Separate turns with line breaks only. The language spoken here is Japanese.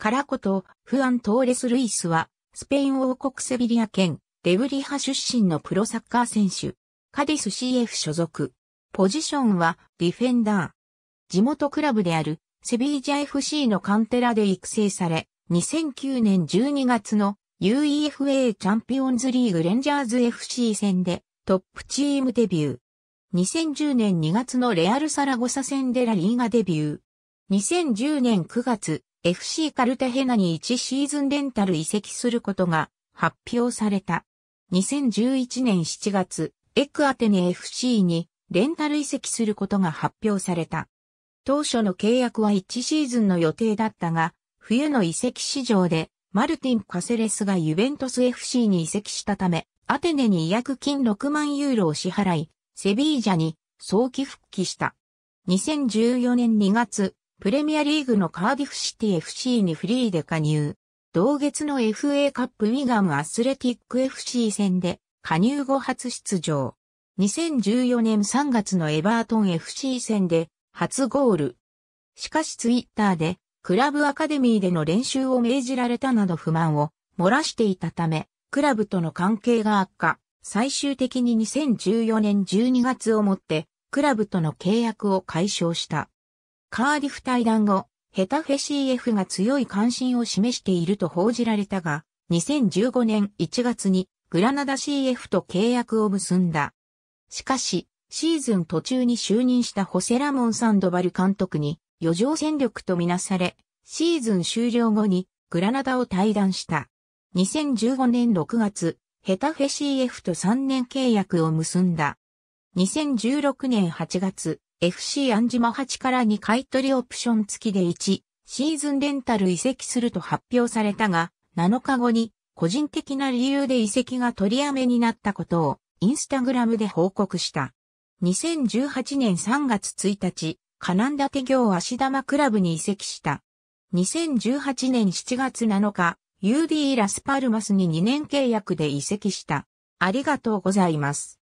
カラコとフアン・トーレス・ルイスは、スペイン王国セビリア県、デブリハ出身のプロサッカー選手。カディス CF 所属。ポジションはディフェンダー。地元クラブであるセビージャ FC のカンテラで育成され、2009年12月の UEFA チャンピオンズリーグレンジャーズ FC 戦でトップチームデビュー。2010年2月のレアルサラゴサ戦でラリーガデビュー。2010年9月、FC カルテヘナに1シーズンレンタル移籍することが発表された。2011年7月、エクアテネ FC にレンタル移籍することが発表された。当初の契約は1シーズンの予定だったが、冬の移籍市場でマルティン・カセレスがユベントス FC に移籍したため、アテネに違約金6万ユーロを支払い、セビージャに早期復帰した。2014年2月、プレミアリーグのカーディフシティ FC にフリーで加入。同月の FA カップウィガムアスレティック FC 戦で加入後初出場。2014年3月のエバートン FC 戦で初ゴール。しかしツイッターでクラブアカデミーでの練習を命じられたなど不満を漏らしていたため、クラブとの関係が悪化。最終的に2014年12月をもってクラブとの契約を解消した。カーディフ対談後、ヘタフェ CF が強い関心を示していると報じられたが、2015年1月にグラナダ CF と契約を結んだ。しかし、シーズン途中に就任したホセラモン・サンドバル監督に余剰戦力とみなされ、シーズン終了後にグラナダを退団した。2015年6月、ヘタフェ CF と3年契約を結んだ。2016年8月、FC アンジマ8から2買取オプション付きで1シーズンレンタル移籍すると発表されたが、7日後に個人的な理由で移籍が取りやめになったことをインスタグラムで報告した。2018年3月1日、カナンダ手業足玉クラブに移籍した。2018年7月7日、UD ラスパルマスに2年契約で移籍した。ありがとうございます。